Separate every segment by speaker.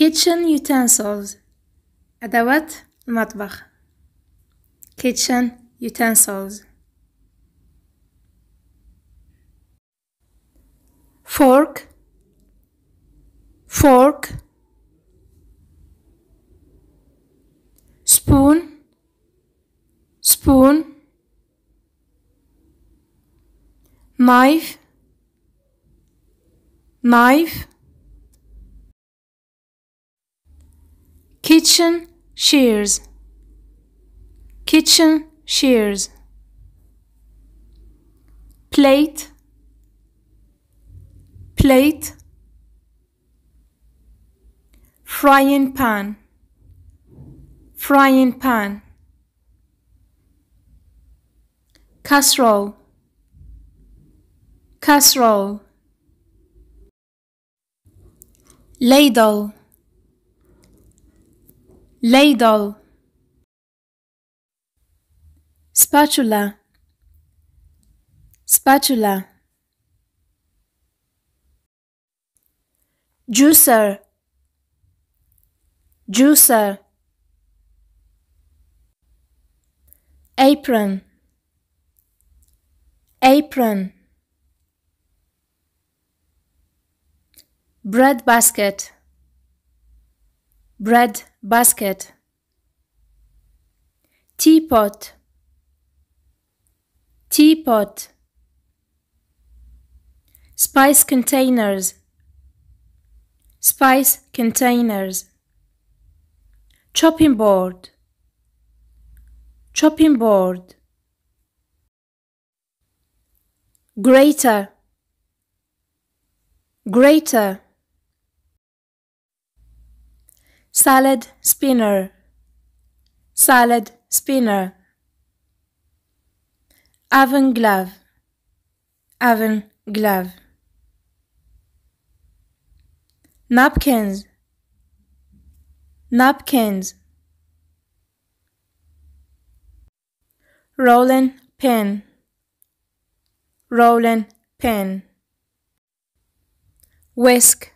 Speaker 1: kitchen utensils أدوات المطبخ kitchen utensils fork fork spoon spoon knife knife kitchen shears kitchen shears plate plate frying pan frying pan casserole casserole ladle ladle spatula spatula juicer juicer apron apron bread basket bread basket teapot teapot spice containers spice containers chopping board chopping board greater greater salad spinner, salad spinner, oven glove oven glove napkins, napkins, rolling pin, rolling pin, whisk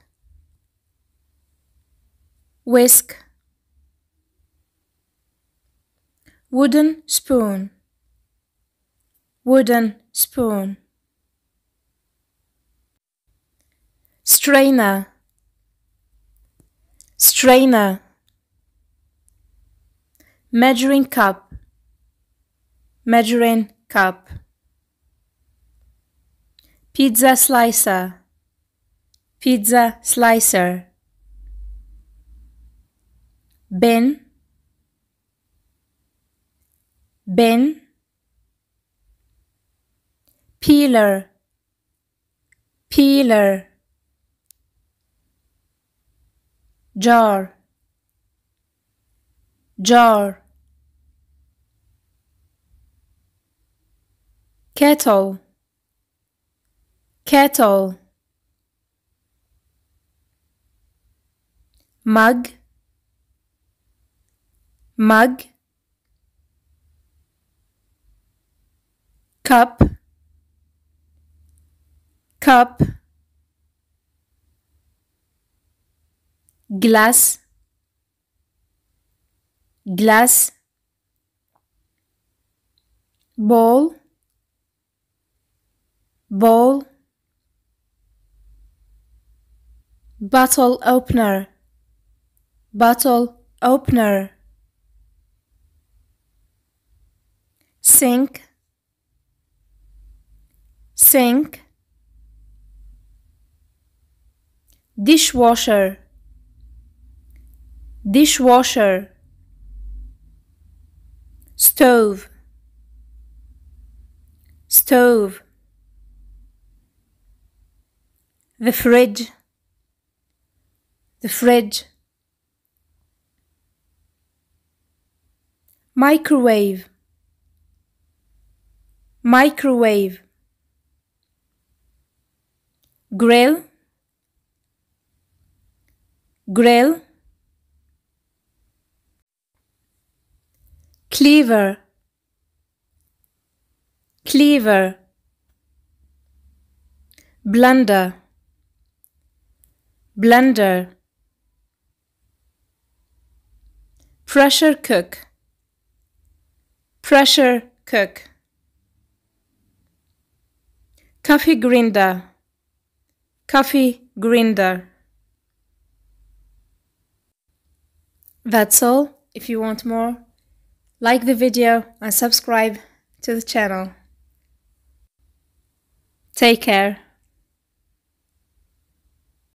Speaker 1: whisk wooden spoon wooden spoon strainer strainer measuring cup measuring cup pizza slicer pizza slicer Ben, Ben, Pillar, Pillar, Jar, Jar, Kettle, Kettle, Mug, mug, cup, cup, glass, glass, ball, ball, bottle opener, bottle opener sink, sink, dishwasher, dishwasher, stove, stove, the fridge, the fridge, microwave, microwave grill grill cleaver cleaver blunder blunder pressure cook pressure cook coffee grinder coffee grinder that's all if you want more like the video and subscribe to the channel take care